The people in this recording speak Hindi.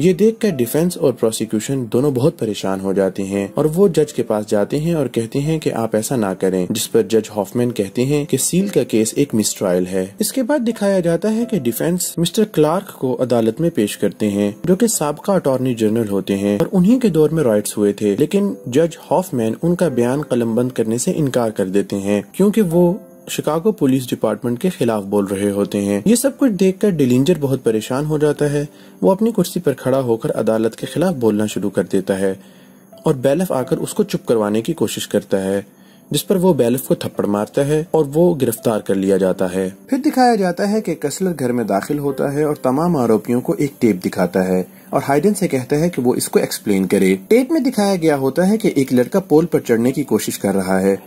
ये देखकर डिफेंस और प्रोसिक्यूशन दोनों बहुत परेशान हो जाते हैं और वो जज के पास जाते हैं और कहते हैं कि आप ऐसा ना करें जिस पर जज हॉफमैन कहते हैं कि सील का केस एक ट्रायल है इसके बाद दिखाया जाता है कि डिफेंस मिस्टर क्लार्क को अदालत में पेश करते हैं जो कि सबका अटॉर्नी जनरल होते हैं और उन्ही के दौर में राइट हुए थे लेकिन जज हॉफमैन उनका बयान कलम करने ऐसी इनकार कर देते हैं क्यूँकी वो शिकागो पुलिस डिपार्टमेंट के खिलाफ बोल रहे होते हैं ये सब कुछ देख कर डिलिंजर बहुत परेशान हो जाता है वो अपनी कुर्सी पर खड़ा होकर अदालत के खिलाफ बोलना शुरू कर देता है और बैलफ आकर उसको चुप करवाने की कोशिश करता है जिस पर वो बैलफ को थप्पड़ मारता है और वो गिरफ्तार कर लिया जाता है फिर दिखाया जाता है कि कसलर घर में दाखिल होता है और तमाम आरोपियों को एक टेप दिखाता है और हाइडन से कहता है कि वो इसको एक्सप्लेन करे टेप में दिखाया गया होता है कि एक लड़का पोल पर चढ़ने की कोशिश कर रहा है